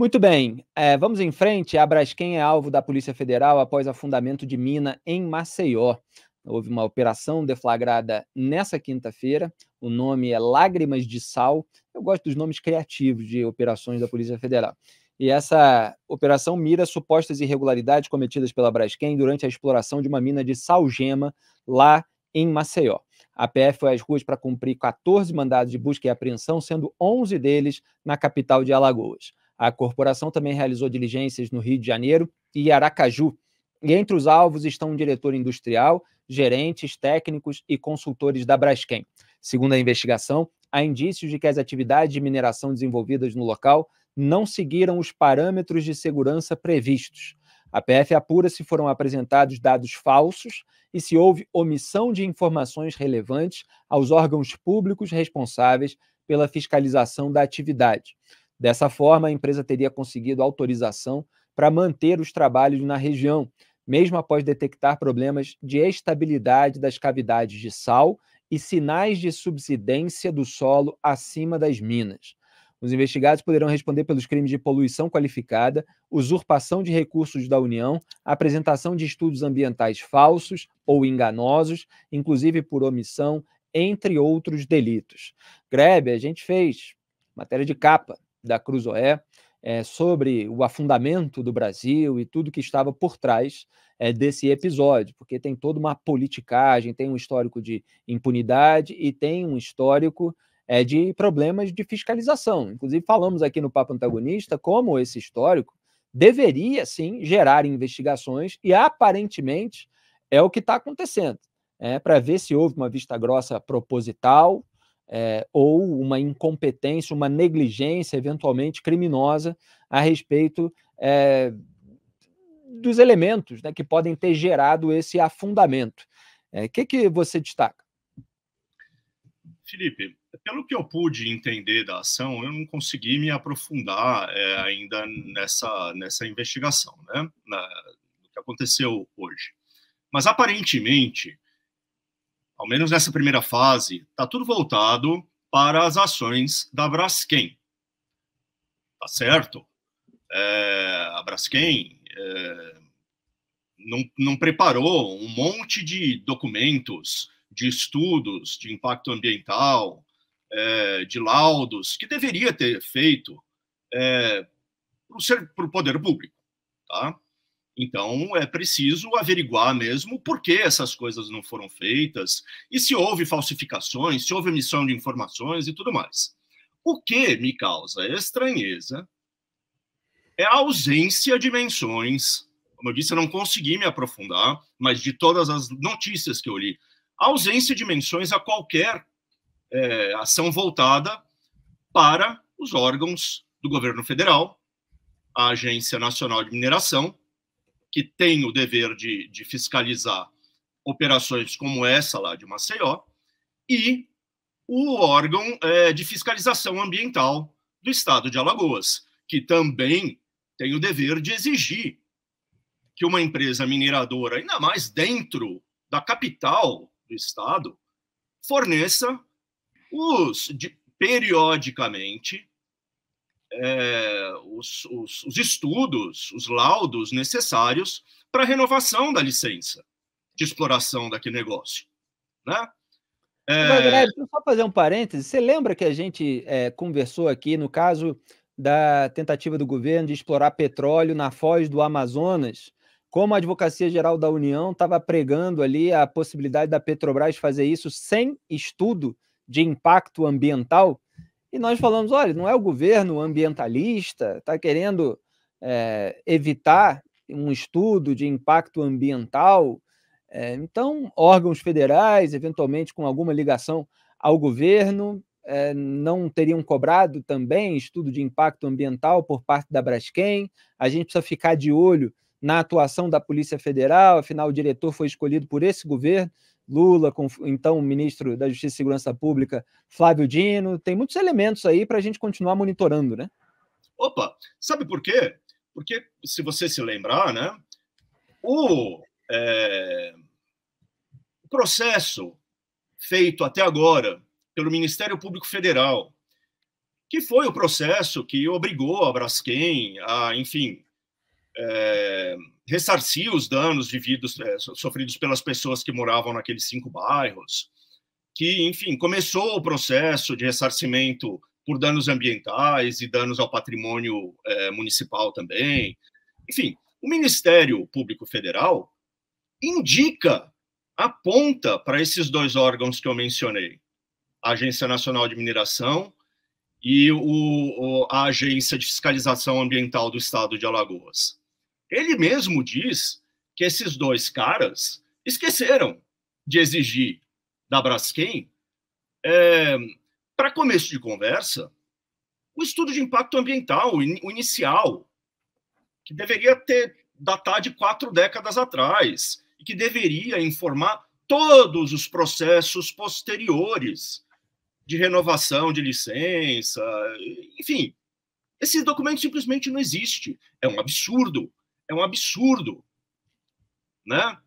Muito bem, é, vamos em frente. A Braskem é alvo da Polícia Federal após afundamento de mina em Maceió. Houve uma operação deflagrada nessa quinta-feira. O nome é Lágrimas de Sal. Eu gosto dos nomes criativos de operações da Polícia Federal. E essa operação mira supostas irregularidades cometidas pela Braskem durante a exploração de uma mina de salgema lá em Maceió. A PF foi às ruas para cumprir 14 mandados de busca e apreensão, sendo 11 deles na capital de Alagoas. A corporação também realizou diligências no Rio de Janeiro e Aracaju. E entre os alvos estão um diretor industrial, gerentes, técnicos e consultores da Braskem. Segundo a investigação, há indícios de que as atividades de mineração desenvolvidas no local não seguiram os parâmetros de segurança previstos. A PF apura se foram apresentados dados falsos e se houve omissão de informações relevantes aos órgãos públicos responsáveis pela fiscalização da atividade. Dessa forma, a empresa teria conseguido autorização para manter os trabalhos na região, mesmo após detectar problemas de estabilidade das cavidades de sal e sinais de subsidência do solo acima das minas. Os investigados poderão responder pelos crimes de poluição qualificada, usurpação de recursos da União, apresentação de estudos ambientais falsos ou enganosos, inclusive por omissão, entre outros delitos. Grebe, a gente fez matéria de capa da Cruzoé, é, eh, sobre o afundamento do Brasil e tudo que estava por trás é, desse episódio, porque tem toda uma politicagem, tem um histórico de impunidade e tem um histórico é, de problemas de fiscalização. Inclusive, falamos aqui no Papo Antagonista como esse histórico deveria sim gerar investigações e aparentemente é o que está acontecendo. É, para ver se houve uma vista grossa proposital, é, ou uma incompetência, uma negligência eventualmente criminosa a respeito é, dos elementos né, que podem ter gerado esse afundamento. O eh, é, que, que você destaca? Felipe, pelo que eu pude entender da ação, eu não consegui me aprofundar é, ainda nessa, nessa investigação, né? Na, no que aconteceu hoje. Mas aparentemente, ao menos nessa primeira fase, está tudo voltado para as ações da Braskem. Tá certo? É, a Braskem é, não, não preparou um monte de documentos, de estudos de impacto ambiental, é, de laudos, que deveria ter feito é, para o poder público. Tá? Então, é preciso averiguar mesmo por que essas coisas não foram feitas e se houve falsificações, se houve omissão de informações e tudo mais. O que me causa estranheza é a ausência de menções. Como eu disse, eu não consegui me aprofundar, mas de todas as notícias que eu li, a ausência de menções a qualquer é, ação voltada para os órgãos do governo federal, a Agência Nacional de Mineração que tem o dever de, de fiscalizar operações como essa lá de Maceió, e o órgão é, de fiscalização ambiental do estado de Alagoas, que também tem o dever de exigir que uma empresa mineradora, ainda mais dentro da capital do estado, forneça os de, periodicamente é, os, os, os estudos, os laudos necessários para a renovação da licença de exploração daquele negócio. Né? É... Magnésio, eu só fazer um parêntese. Você lembra que a gente é, conversou aqui no caso da tentativa do governo de explorar petróleo na foz do Amazonas? Como a Advocacia Geral da União estava pregando ali a possibilidade da Petrobras fazer isso sem estudo de impacto ambiental? E nós falamos: olha, não é o governo ambientalista, está querendo é, evitar um estudo de impacto ambiental. É, então, órgãos federais, eventualmente com alguma ligação ao governo, é, não teriam cobrado também estudo de impacto ambiental por parte da Braskem. A gente precisa ficar de olho na atuação da Polícia Federal, afinal, o diretor foi escolhido por esse governo. Lula, com então o ministro da Justiça e Segurança Pública, Flávio Dino, tem muitos elementos aí para a gente continuar monitorando, né? Opa, sabe por quê? Porque, se você se lembrar, né, o, é, processo feito até agora pelo Ministério Público Federal, que foi o processo que obrigou a Braskem a, enfim, é, ressarcir os danos vividos é, sofridos pelas pessoas que moravam naqueles cinco bairros, que, enfim, começou o processo de ressarcimento por danos ambientais e danos ao patrimônio é, municipal também. Enfim, o Ministério Público Federal indica, aponta para esses dois órgãos que eu mencionei, a Agência Nacional de Mineração e o, a Agência de Fiscalização Ambiental do Estado de Alagoas. Ele mesmo diz que esses dois caras esqueceram de exigir da Braskem, é, para começo de conversa, o estudo de impacto ambiental, o inicial, que deveria ter datado de quatro décadas atrás e que deveria informar todos os processos posteriores de renovação de licença, enfim, esse documento simplesmente não existe. É um absurdo. É um absurdo. Né?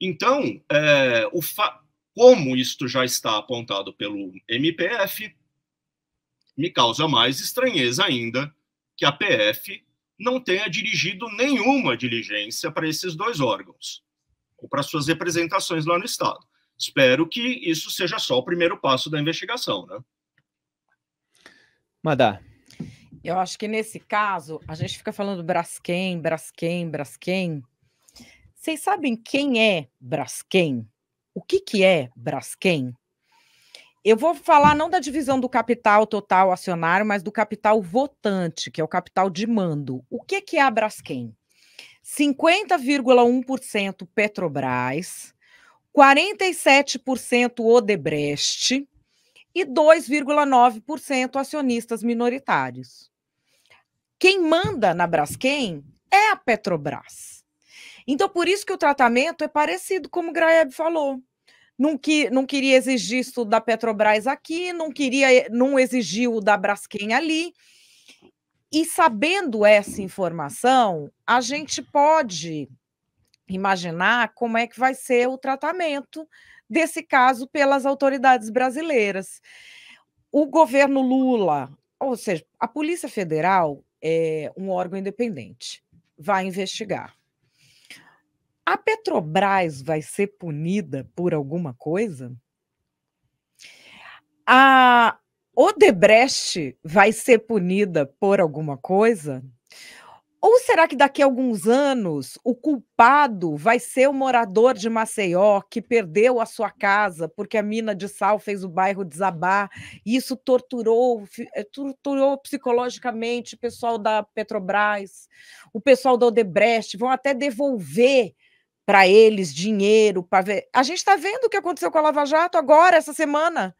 Então, é, o fa... como isto já está apontado pelo MPF, me causa mais estranheza ainda que a PF não tenha dirigido nenhuma diligência para esses dois órgãos, ou para suas representações lá no Estado. Espero que isso seja só o primeiro passo da investigação. Né? Madá, eu acho que nesse caso, a gente fica falando Braskem, Braskem, Braskem. Vocês sabem quem é Braskem? O que, que é Braskem? Eu vou falar não da divisão do capital total acionário, mas do capital votante, que é o capital de mando. O que, que é a Braskem? 50,1% Petrobras, 47% Odebrecht, e 2,9% acionistas minoritários. Quem manda na Braskem é a Petrobras. Então, por isso que o tratamento é parecido, como o Graeb falou. Não, que, não queria exigir isso da Petrobras aqui, não queria, não exigiu o da Braskem ali. E sabendo essa informação, a gente pode imaginar como é que vai ser o tratamento desse caso pelas autoridades brasileiras. O governo Lula, ou seja, a Polícia Federal é um órgão independente, vai investigar. A Petrobras vai ser punida por alguma coisa? A Odebrecht vai ser punida por alguma coisa? Ou será que daqui a alguns anos o culpado vai ser o morador de Maceió que perdeu a sua casa porque a mina de sal fez o bairro desabar e isso torturou, eh, torturou psicologicamente o pessoal da Petrobras, o pessoal da Odebrecht, vão até devolver para eles dinheiro para ver. A gente está vendo o que aconteceu com a Lava Jato agora essa semana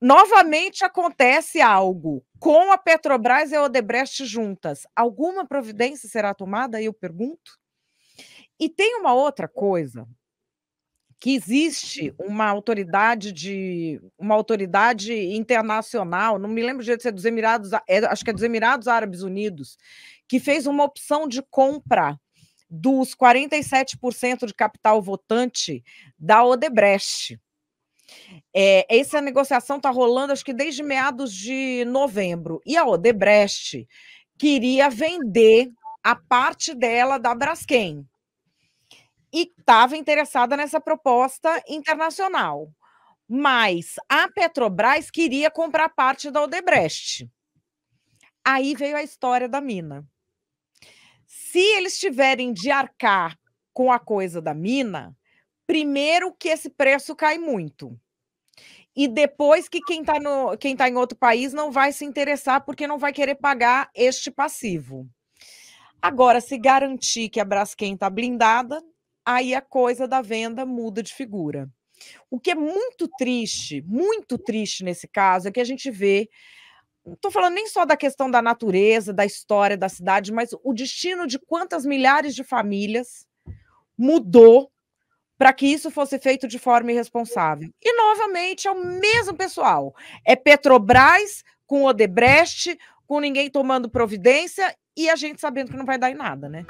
novamente acontece algo com a Petrobras e a Odebrecht juntas. Alguma providência será tomada? Eu pergunto. E tem uma outra coisa que existe uma autoridade de uma autoridade internacional, não me lembro de se é dos Emirados, é, acho que é dos Emirados Árabes Unidos, que fez uma opção de compra dos 47% de capital votante da Odebrecht. É, essa negociação está rolando, acho que desde meados de novembro. E a Odebrecht queria vender a parte dela da Braskem e estava interessada nessa proposta internacional. Mas a Petrobras queria comprar parte da Odebrecht. Aí veio a história da mina. Se eles tiverem de arcar com a coisa da mina, primeiro que esse preço cai muito. E depois que quem está quem tá em outro país não vai se interessar porque não vai querer pagar este passivo. Agora, se garantir que a Braskem está blindada, aí a coisa da venda muda de figura. O que é muito triste, muito triste nesse caso, é que a gente vê. Não estou falando nem só da questão da natureza, da história da cidade, mas o destino de quantas milhares de famílias mudou para que isso fosse feito de forma irresponsável. E, novamente, é o mesmo pessoal. É Petrobras com Odebrecht, com ninguém tomando providência e a gente sabendo que não vai dar em nada, né?